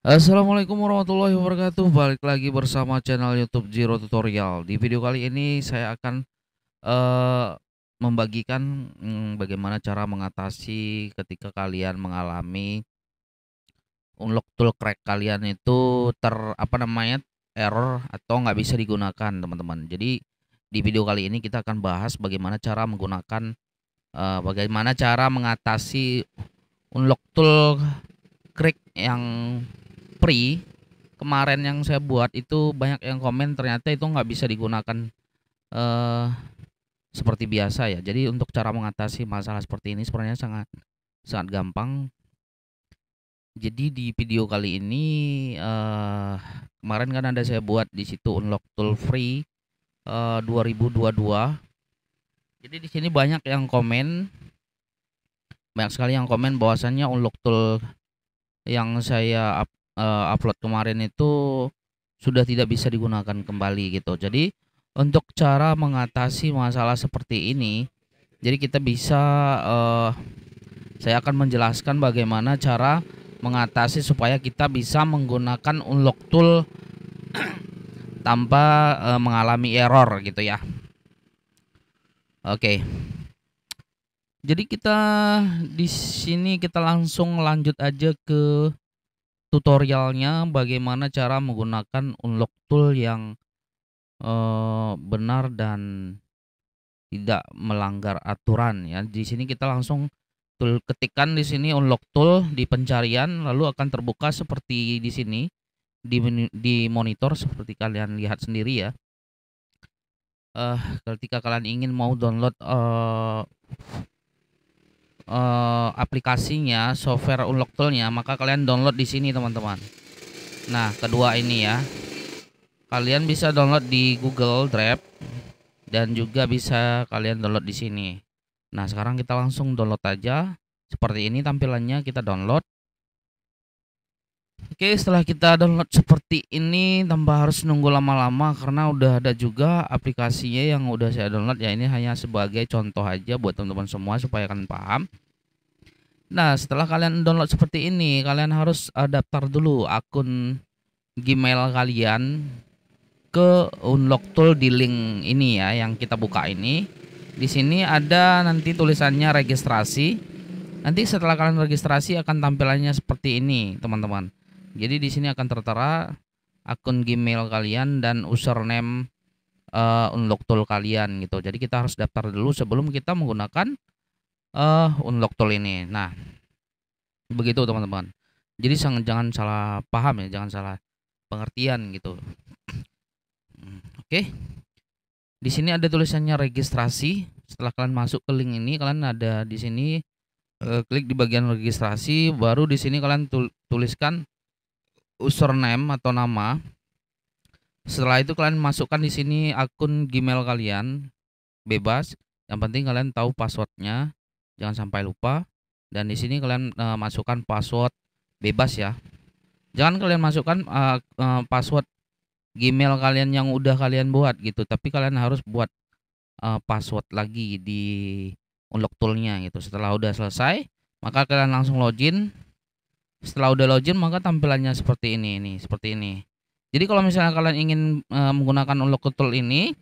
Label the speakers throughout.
Speaker 1: Assalamualaikum warahmatullahi wabarakatuh Balik lagi bersama channel youtube Zero Tutorial Di video kali ini saya akan uh, Membagikan hmm, bagaimana cara mengatasi ketika kalian mengalami Unlock tool crack kalian itu ter apa namanya error atau nggak bisa digunakan teman-teman Jadi di video kali ini kita akan bahas bagaimana cara menggunakan uh, bagaimana cara mengatasi unlock tool crack yang free kemarin yang saya buat itu banyak yang komen ternyata itu nggak bisa digunakan uh, seperti biasa ya. Jadi untuk cara mengatasi masalah seperti ini sebenarnya sangat sangat gampang jadi di video kali ini uh, kemarin kan ada saya buat di situ unlock tool free 2022. Eh, jadi di sini banyak yang komen banyak sekali yang komen bahwasannya unlock tool yang saya up, uh, upload kemarin itu sudah tidak bisa digunakan kembali gitu. Jadi untuk cara mengatasi masalah seperti ini, jadi kita bisa uh, saya akan menjelaskan bagaimana cara mengatasi supaya kita bisa menggunakan Unlock Tool tanpa uh, mengalami error gitu ya. Oke. Okay. Jadi kita di sini kita langsung lanjut aja ke tutorialnya bagaimana cara menggunakan unlock tool yang uh, benar dan tidak melanggar aturan ya. Di sini kita langsung tool ketikan di sini unlock tool di pencarian lalu akan terbuka seperti di sini di, di monitor seperti kalian lihat sendiri ya uh, ketika kalian ingin mau download uh, uh, aplikasinya, software unlock toolnya, maka kalian download di sini teman-teman. Nah, kedua ini ya, kalian bisa download di Google Drive dan juga bisa kalian download di sini. Nah, sekarang kita langsung download aja. Seperti ini tampilannya kita download. Oke, setelah kita download seperti ini tambah harus nunggu lama-lama karena udah ada juga aplikasinya yang udah saya download ya ini hanya sebagai contoh aja buat teman-teman semua supaya kalian paham. Nah, setelah kalian download seperti ini, kalian harus daftar dulu akun Gmail kalian ke unlock tool di link ini ya yang kita buka ini. Di sini ada nanti tulisannya registrasi. Nanti setelah kalian registrasi akan tampilannya seperti ini, teman-teman. Jadi di sini akan tertera akun Gmail kalian dan username uh, eh, unlock tool kalian gitu. Jadi kita harus daftar dulu sebelum kita menggunakan uh, eh, unlock tool ini. Nah, begitu teman-teman. Jadi jangan jangan salah paham ya, jangan salah pengertian gitu. Oke. Okay. Di sini ada tulisannya registrasi. Setelah kalian masuk ke link ini, kalian ada di sini eh, klik di bagian registrasi, baru di sini kalian tuliskan username atau nama. Setelah itu kalian masukkan di sini akun Gmail kalian bebas. Yang penting kalian tahu passwordnya, jangan sampai lupa. Dan di sini kalian uh, masukkan password bebas ya. Jangan kalian masukkan uh, uh, password Gmail kalian yang udah kalian buat gitu, tapi kalian harus buat uh, password lagi di unlock toolnya gitu. Setelah udah selesai, maka kalian langsung login setelah udah login maka tampilannya seperti ini ini seperti ini jadi kalau misalnya kalian ingin e, menggunakan unlock tool ini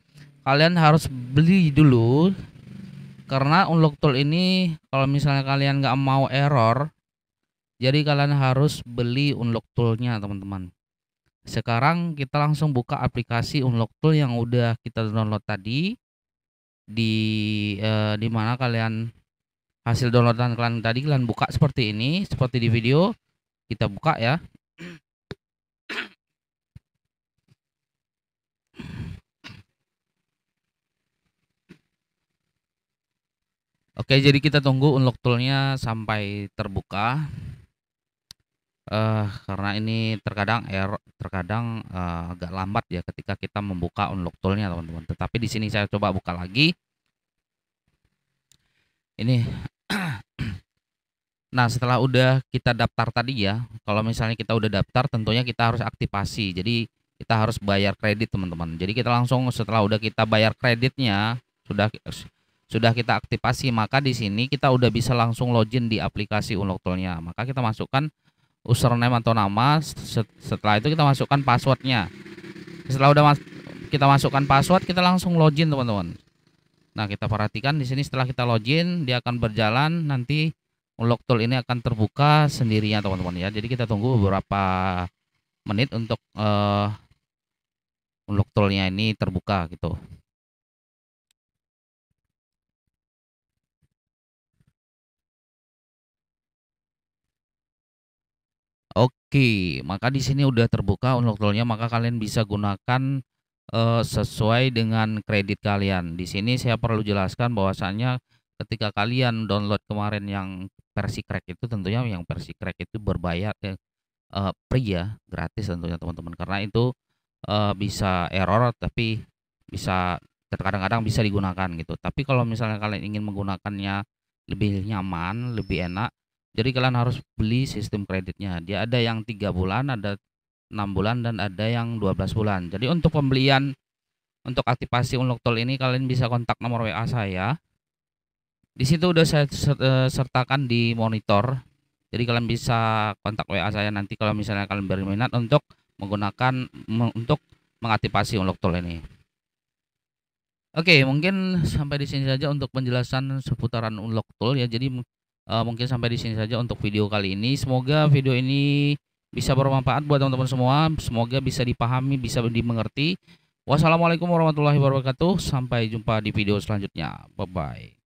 Speaker 1: kalian harus beli dulu karena unlock tool ini kalau misalnya kalian nggak mau error jadi kalian harus beli unlock toolnya teman-teman sekarang kita langsung buka aplikasi unlock tool yang udah kita download tadi di e, eh, dimana kalian hasil downloadan kalian tadi kalian buka seperti ini seperti di video kita buka ya Oke, jadi kita tunggu unlock toolnya sampai terbuka. Uh, karena ini terkadang error, terkadang uh, agak lambat ya ketika kita membuka unlock toolnya teman-teman. Tetapi di sini saya coba buka lagi. Ini Nah, setelah udah kita daftar tadi ya, kalau misalnya kita udah daftar tentunya kita harus aktivasi. Jadi kita harus bayar kredit, teman-teman. Jadi kita langsung setelah udah kita bayar kreditnya, sudah sudah kita aktivasi, maka di sini kita udah bisa langsung login di aplikasi Unlocktoolnya. Maka kita masukkan username atau nama, setelah itu kita masukkan passwordnya. Setelah udah mas kita masukkan password, kita langsung login, teman-teman. Nah, kita perhatikan di sini setelah kita login, dia akan berjalan nanti Unlock tool ini akan terbuka sendirinya teman-teman ya jadi kita tunggu beberapa menit untuk uh, unlock toolnya ini terbuka gitu Oke, maka di sini udah terbuka unlock toolnya, maka kalian bisa gunakan uh, sesuai dengan kredit kalian. Di sini saya perlu jelaskan bahwasannya ketika kalian download kemarin yang versi crack itu tentunya yang versi crack itu berbayar eh, uh, eh, pria ya, gratis tentunya teman-teman karena itu eh, bisa error tapi bisa terkadang-kadang bisa digunakan gitu tapi kalau misalnya kalian ingin menggunakannya lebih nyaman lebih enak jadi kalian harus beli sistem kreditnya dia ada yang tiga bulan ada enam bulan dan ada yang 12 bulan jadi untuk pembelian untuk aktivasi unlock tool ini kalian bisa kontak nomor WA saya di situ udah saya eh, sertakan di monitor. Jadi kalian bisa kontak WA saya nanti kalau misalnya kalian berminat untuk menggunakan untuk mengaktifasi unlock tool ini. Oke, mungkin sampai di sini saja untuk penjelasan seputaran unlock tool ya. Jadi uh, mungkin sampai di sini saja untuk video kali ini. Semoga video ini bisa bermanfaat buat teman-teman semua. Semoga bisa dipahami, bisa dimengerti. Wassalamualaikum warahmatullahi wabarakatuh. Sampai jumpa di video selanjutnya. Bye bye.